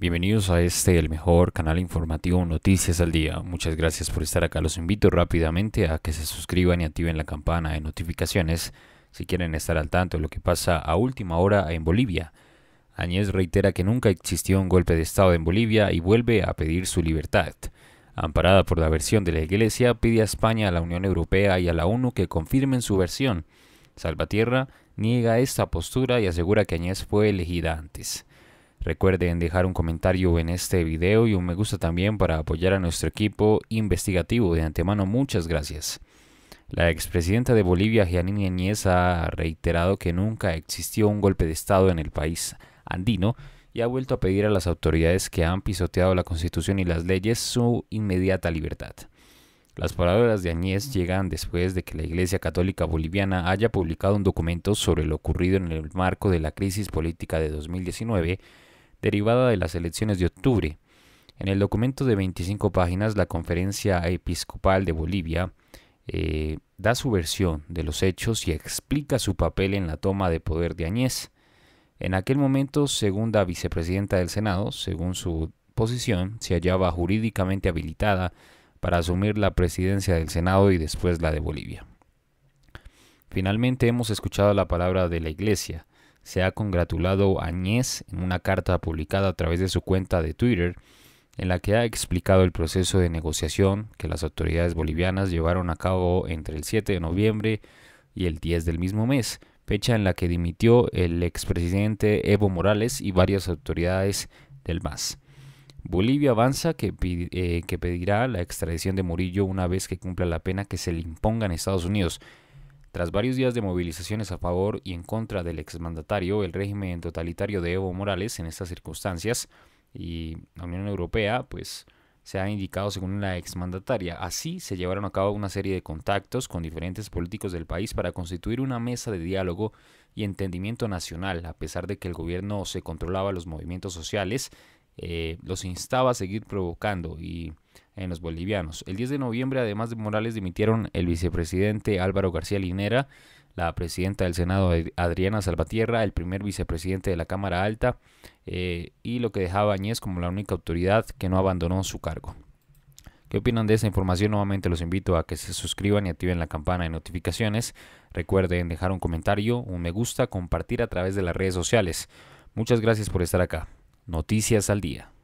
Bienvenidos a este, el mejor canal informativo Noticias al Día. Muchas gracias por estar acá. Los invito rápidamente a que se suscriban y activen la campana de notificaciones si quieren estar al tanto de lo que pasa a última hora en Bolivia. Añez reitera que nunca existió un golpe de Estado en Bolivia y vuelve a pedir su libertad. Amparada por la versión de la Iglesia, pide a España, a la Unión Europea y a la ONU que confirmen su versión. Salvatierra niega esta postura y asegura que Añez fue elegida antes. Recuerden dejar un comentario en este video y un me gusta también para apoyar a nuestro equipo investigativo. De antemano, muchas gracias. La expresidenta de Bolivia, Janine Añez, ha reiterado que nunca existió un golpe de Estado en el país andino y ha vuelto a pedir a las autoridades que han pisoteado la Constitución y las leyes su inmediata libertad. Las palabras de Añez llegan después de que la Iglesia Católica Boliviana haya publicado un documento sobre lo ocurrido en el marco de la crisis política de 2019 derivada de las elecciones de octubre. En el documento de 25 páginas, la Conferencia Episcopal de Bolivia eh, da su versión de los hechos y explica su papel en la toma de poder de Añez. En aquel momento, segunda vicepresidenta del Senado, según su posición, se hallaba jurídicamente habilitada para asumir la presidencia del Senado y después la de Bolivia. Finalmente hemos escuchado la palabra de la Iglesia, se ha congratulado Añez en una carta publicada a través de su cuenta de Twitter en la que ha explicado el proceso de negociación que las autoridades bolivianas llevaron a cabo entre el 7 de noviembre y el 10 del mismo mes, fecha en la que dimitió el expresidente Evo Morales y varias autoridades del MAS. Bolivia avanza que, eh, que pedirá la extradición de Murillo una vez que cumpla la pena que se le imponga en Estados Unidos, tras varios días de movilizaciones a favor y en contra del exmandatario, el régimen totalitario de Evo Morales en estas circunstancias y la Unión Europea, pues se ha indicado según la exmandataria. Así se llevaron a cabo una serie de contactos con diferentes políticos del país para constituir una mesa de diálogo y entendimiento nacional, a pesar de que el gobierno se controlaba los movimientos sociales, eh, los instaba a seguir provocando y en los bolivianos. El 10 de noviembre, además de Morales, dimitieron el vicepresidente Álvaro García Linera, la presidenta del Senado Adriana Salvatierra, el primer vicepresidente de la Cámara Alta eh, y lo que dejaba Añez como la única autoridad que no abandonó su cargo. ¿Qué opinan de esta información? Nuevamente los invito a que se suscriban y activen la campana de notificaciones. Recuerden dejar un comentario, un me gusta, compartir a través de las redes sociales. Muchas gracias por estar acá. Noticias al día.